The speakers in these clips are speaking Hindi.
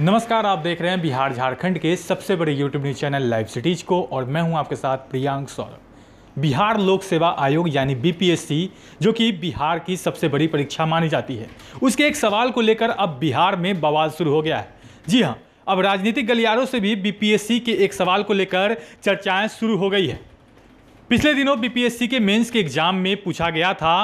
नमस्कार आप देख रहे हैं बिहार झारखंड के सबसे बड़े YouTube news channel live cities को और मैं हूं आपके साथ प्रियांक सौरभ बिहार लोक सेवा आयोग यानी बीपीएससी जो कि बिहार की सबसे बड़ी परीक्षा मानी जाती है उसके एक सवाल को लेकर अब बिहार में बवाल शुरू हो गया है जी हाँ अब राजनीतिक गलियारों से भी बीपीएससी के एक सवाल को लेकर चर्चाएं शुरू हो गई है पिछले दिनों बीपीएससी के मेंस के एग्जाम में पूछा गया था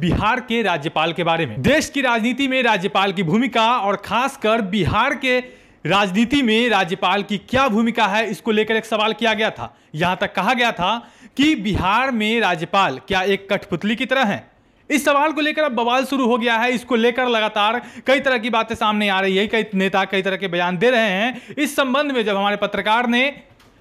बिहार के राज्यपाल के बारे में देश की राजनीति में राज्यपाल की भूमिका और खासकर बिहार के राजनीति में राज्यपाल की क्या भूमिका है इसको लेकर एक सवाल किया गया था यहां तक कहा गया था कि बिहार में राज्यपाल क्या एक कठपुतली की तरह है इस सवाल को लेकर अब बवाल शुरू हो गया है इसको लेकर लगातार कई तरह की बातें सामने आ रही है कई नेता कई तरह के बयान दे रहे हैं इस संबंध में जब हमारे पत्रकार ने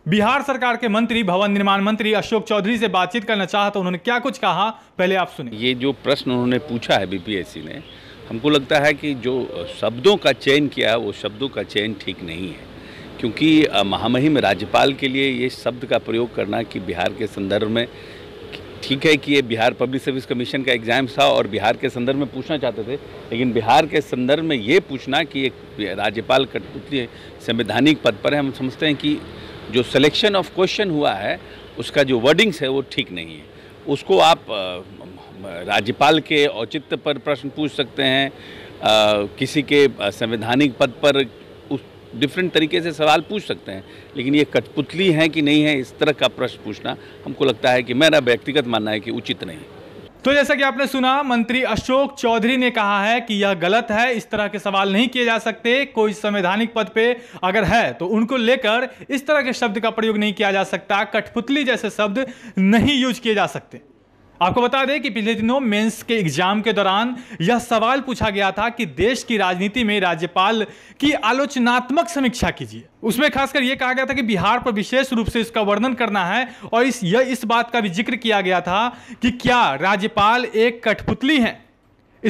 बिहार सरकार के मंत्री भवन निर्माण मंत्री अशोक चौधरी से बातचीत करना चाहता तो उन्होंने क्या कुछ कहा पहले आप सुनिए ये जो प्रश्न उन्होंने पूछा है बीपीएससी ने हमको लगता है कि जो शब्दों का चयन किया है वो शब्दों का चयन ठीक नहीं है क्योंकि महामहिम राज्यपाल के लिए ये शब्द का प्रयोग करना कि बिहार के संदर्भ में ठीक है कि ये बिहार पब्लिक सर्विस कमीशन का एग्ज़ाम था और बिहार के संदर्भ में पूछना चाहते थे लेकिन बिहार के संदर्भ में ये पूछना कि एक राज्यपाल कठपुतली संवैधानिक पद पर है हम समझते हैं कि जो सिलेक्शन ऑफ क्वेश्चन हुआ है उसका जो वर्डिंग्स है वो ठीक नहीं है उसको आप राज्यपाल के औचित्य पर प्रश्न पूछ सकते हैं आ, किसी के संवैधानिक पद पर उस डिफरेंट तरीके से सवाल पूछ सकते हैं लेकिन ये कठपुतली है कि नहीं है इस तरह का प्रश्न पूछना हमको लगता है कि मेरा व्यक्तिगत मानना है कि उचित नहीं है तो जैसा कि आपने सुना मंत्री अशोक चौधरी ने कहा है कि यह गलत है इस तरह के सवाल नहीं किए जा सकते कोई संवैधानिक पद पे अगर है तो उनको लेकर इस तरह के शब्द का प्रयोग नहीं किया जा सकता कठपुतली जैसे शब्द नहीं यूज किए जा सकते आपको बता दें कि पिछले दिनों मेंस के एग्जाम के दौरान यह सवाल पूछा गया था कि देश की राजनीति में राज्यपाल की आलोचनात्मक समीक्षा कीजिए उसमें खासकर यह कहा गया था कि बिहार पर विशेष रूप से इसका वर्णन करना है और इस यह इस बात का भी जिक्र किया गया था कि क्या राज्यपाल एक कठपुतली हैं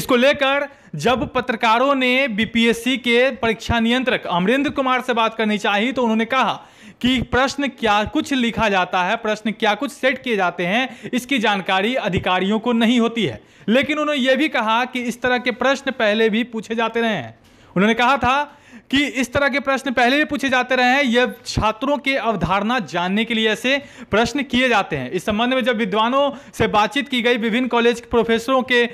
इसको लेकर जब पत्रकारों ने बीपीएससी के परीक्षा नियंत्रक अमरेंद्र कुमार से बात करनी चाहिए तो उन्होंने कहा कि प्रश्न क्या कुछ लिखा जाता है प्रश्न क्या कुछ सेट किए जाते हैं इसकी जानकारी अधिकारियों को नहीं होती है लेकिन उन्होंने ये भी कहा कि इस तरह के प्रश्न पहले भी पूछे जाते रहे हैं उन्होंने कहा था कि इस तरह के प्रश्न पहले भी पूछे जाते रहे हैं यह छात्रों के अवधारणा जानने के लिए ऐसे प्रश्न किए जाते हैं इस संबंध में जब विद्वानों से बातचीत की गई विभिन्न कॉलेज के प्रोफेसरों के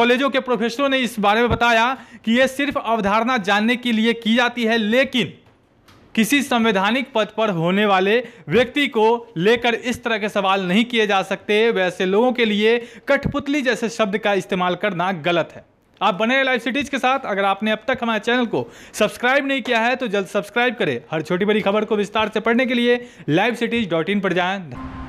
कॉलेजों के प्रोफेसरों ने इस बारे में बताया कि यह सिर्फ अवधारणा जानने के लिए की जाती है लेकिन किसी संवैधानिक पद पर होने वाले व्यक्ति को लेकर इस तरह के सवाल नहीं किए जा सकते वैसे लोगों के लिए कठपुतली जैसे शब्द का इस्तेमाल करना गलत है आप बने लाइव सिटीज के साथ अगर आपने अब तक हमारे चैनल को सब्सक्राइब नहीं किया है तो जल्द सब्सक्राइब करें हर छोटी बड़ी खबर को विस्तार से पढ़ने के लिए लाइव सिटीज डॉट इन पर जाएं